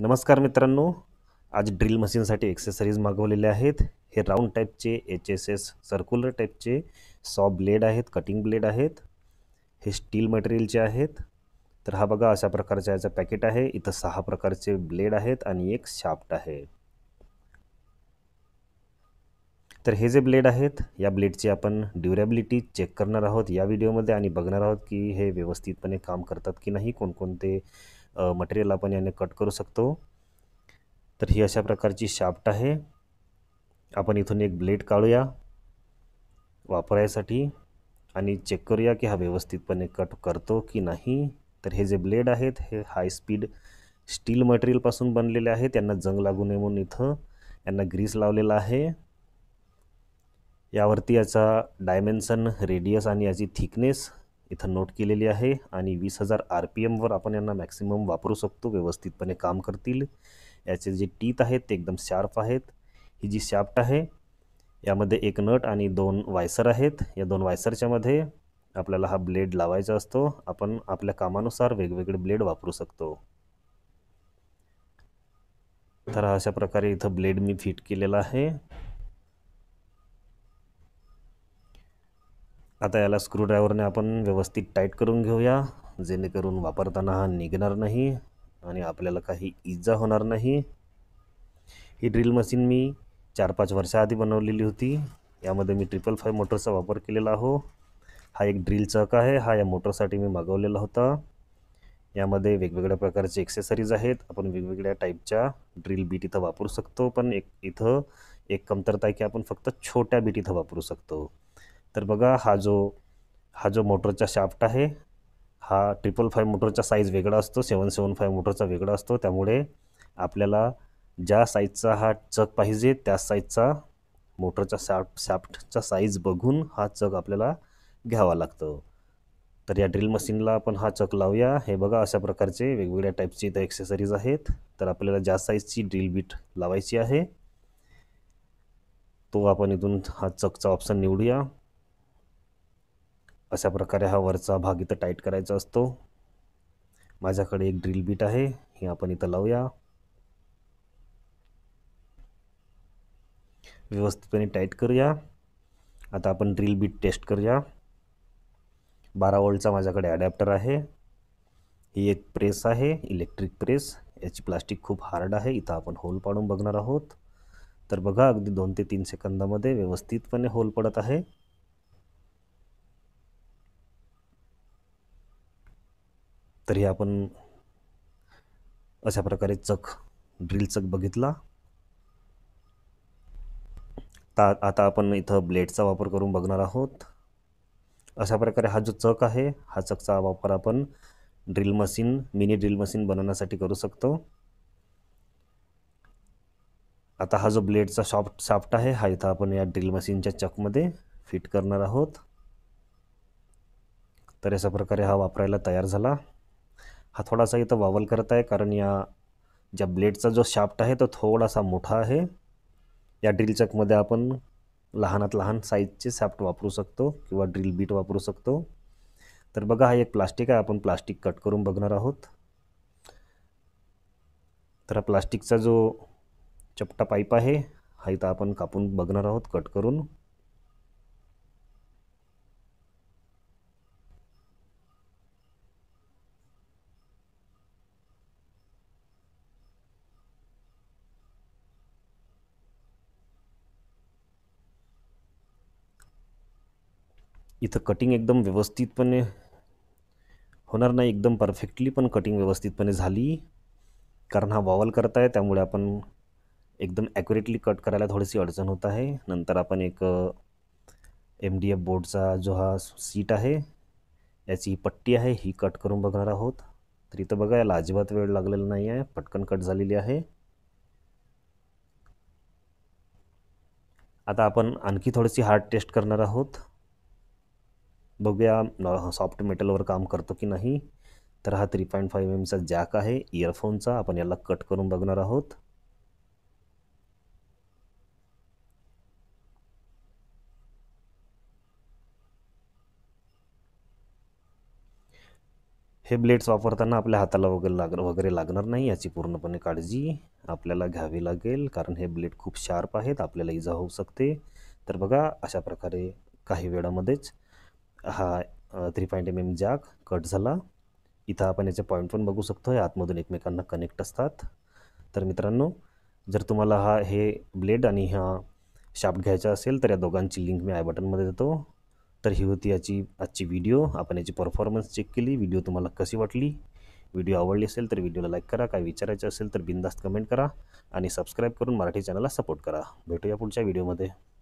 नमस्कार मित्रांनो आज ड्रिल मशीनसाठी एक्सेसरीज मागवलेले आहेत हे राऊंड टाईपचे एच एस एस सर्क्युलर टाईपचे सॉ ब्लेड आहेत कटिंग ब्लेड आहेत हे स्टील मटेरियलचे आहेत तर हा बघा अशा प्रकारचा याचं पॅकेट आहे इथं सहा प्रकारचे ब्लेड आहेत आणि एक शाफ्ट आहे तर हे जे ब्लेड आहेत या ब्लेडची आपण ड्युरेबिलिटी चेक करणार आहोत या व्हिडिओमध्ये आणि बघणार आहोत की हे व्यवस्थितपणे काम करतात की नाही कोणकोणते मटेरियल आपण याने कट करू शकतो तर ही अशा प्रकारची शाफ्ट आहे आपण इथून एक ब्लेड काढूया वापरायसाठी आणि चेक करूया की हा व्यवस्थितपणे कट करतो की नाही तर हे जे ब्लेड आहेत हे हाय स्पीड स्टील मटेरियलपासून बनलेले आहेत त्यांना जंग लागू नये म्हणून इथं यांना ग्रीस लावलेला आहे यावरती याचा डायमेन्सन रेडियस आणि याची थिकनेस इथं नोट केलेली आहे आणि वीस हजार आर पी एमवर आपण यांना मॅक्सिमम वापरू शकतो व्यवस्थितपणे काम करतील याचे जे टीत आहेत ते एकदम शार्प आहेत ही जी शाफ्ट आहे यामध्ये एक नट आणि दोन वायसर आहेत या दोन वायसरच्यामध्ये आपल्याला हा ब्लेड लावायचा असतो आपण आपल्या कामानुसार वेगवेगळे ब्लेड वापरू शकतो तर अशा प्रकारे इथं ब्लेड मी फिट केलेला आहे आता याला स्क्रूड्रायव्हरने आपण व्यवस्थित टाईट करून घेऊया जेणेकरून वापरताना हा निघणार नाही आणि आपल्याला काही इजा होणार नाही ही ड्रिल मशीन मी चार पाच वर्षाआधी बनवलेली होती यामध्ये मी ट्रिपल फाय मोटरचा वापर केलेला आहो हा एक ड्रिल चक आहे हा या मोटरसाठी मी मागवलेला होता यामध्ये वेगवेगळ्या प्रकारचे एक्सेसरीज आहेत आपण वेगवेगळ्या टाईपच्या ड्रिल बीट इथं वापरू शकतो पण एक इथं एक कमतरता आहे की आपण फक्त छोट्या बीट इथं वापरू शकतो तर बघा हा जो हा जो मोटरचा शाफ्ट आहे हा ट्रिपल फाय मोटरचा साईज वेगळा असतो सेवन सेवन फाय मोटरचा वेगळा असतो त्यामुळे आपल्याला ज्या साईजचा हा चक पाहिजे त्या साईजचा मोटरचा शाफ्ट शाफ्टचा साईज बघून हा चक आपल्याला घ्यावा लागतो तर या ड्रिल मशीनला आपण हा चक लावूया हे बघा अशा प्रकारचे वेगवेगळ्या टाईपचे इथं ॲक्सेसरीज आहेत तर आपल्याला ज्या साईजची ड्रिल बीट लावायची आहे तो आपण इथून हा चकचा ऑप्शन निवडूया अशा प्रकारे हा वरचा भाग इथं टाईट करायचा असतो माझ्याकडे एक ड्रिल बीट आहे हे आपण इथं लावूया व्यवस्थितपणे टाईट करूया आता आपण ड्रिल बीट टेस्ट करूया बारा वोल्टचा माझ्याकडे अडॅप्टर आहे ही एक प्रेस आहे इलेक्ट्रिक प्रेस याची प्लास्टिक खूप हार्ड आहे इथं आपण होल पाडून बघणार आहोत तर बघा अगदी दोन ते तीन सेकंदामध्ये व्यवस्थितपणे होल पडत आहे तरी आपण अशा प्रकारे चक ड्रिल चक बघितला ता आता आपण इथं ब्लेडचा वापर करून बघणार आहोत अशा प्रकारे हा जो चक आहे हा चकचा वापर आपण drill machine mini drill machine बनवण्यासाठी करू शकतो आता हा जो ब्लेडचा शॉफ्ट शाफ्ट आहे हा इथं आपण या ड्रिल मशीनच्या चकमध्ये फिट करणार आहोत तर अशा प्रकारे हा वापरायला तयार झाला हा थोडासा इथं वावल करत आहे कारण या ज्या ब्लेडचा जो शाफ्ट आहे तो थोडासा मोठा आहे या ड्रिल चकमध्ये आपण लहानात लहान साईजचे शाफ्ट वापरू शकतो किंवा ड्रिल बीट वापरू शकतो तर बघा हा एक प्लास्टिक आहे आपण प्लास्टिक कट करून बघणार आहोत तर हा प्लास्टिकचा जो चपटा पाईप आहे हा इथं आपण कापून बघणार आहोत कट करून इथं कटिंग एकदम व्यवस्थितपणे होणार नाही एकदम परफेक्टली पण कटिंग व्यवस्थितपणे झाली कारण हा वॉवल करत आहे त्यामुळे आपण एकदम ॲक्युरेटली कट करायला थोडीशी अडचण होत आहे नंतर आपण एक एम डी एफ बोर्डचा जो हा सीट आहे याची पट्टी आहे ही कट करून बघणार आहोत तर इथं बघा याला अजिबात वेळ लागलेला नाही आहे पटकन कट झालेली आहे आता आपण आणखी थोडीशी हार्ड टेस्ट करणार आहोत बघूया सॉफ्ट मेटलवर काम करतो की नाही तर हा थ्री पॉईंट फाईव्ह एमचा जॅक आहे इयरफोनचा आपण याला कट करून बघणार आहोत हे ब्लेड्स वापरताना आपल्या हाताला वगैरे लाग वगैरे लागणार नाही याची पूर्णपणे काळजी आपल्याला घ्यावी लागेल कारण हे ब्लेड खूप शार्प आहेत आपल्याला इजा होऊ शकते तर बघा अशा प्रकारे काही वेळामध्येच हा three point M M jack cut झाला इथं आपण याचे पॉईंट पण बघू शकतो आहे आतमधून एकमेकांना कनेक्ट असतात तर मित्रांनो जर तुम्हाला हा हे ब्लेड आणि हा शाफ्ट घ्यायचा असेल तर या दोघांची लिंक मी आय बटनमध्ये देतो तर ही होती याची आजची व्हिडिओ आपण याची परफॉर्मन्स चेक केली व्हिडिओ तुम्हाला कशी वाटली व्हिडिओ आवडली असेल तर व्हिडिओला लाईक करा काही विचारायचं असेल तर बिंदास्त कमेंट करा आणि सबस्क्राईब करून मराठी चॅनलला सपोर्ट करा भेटूया पुढच्या व्हिडिओमध्ये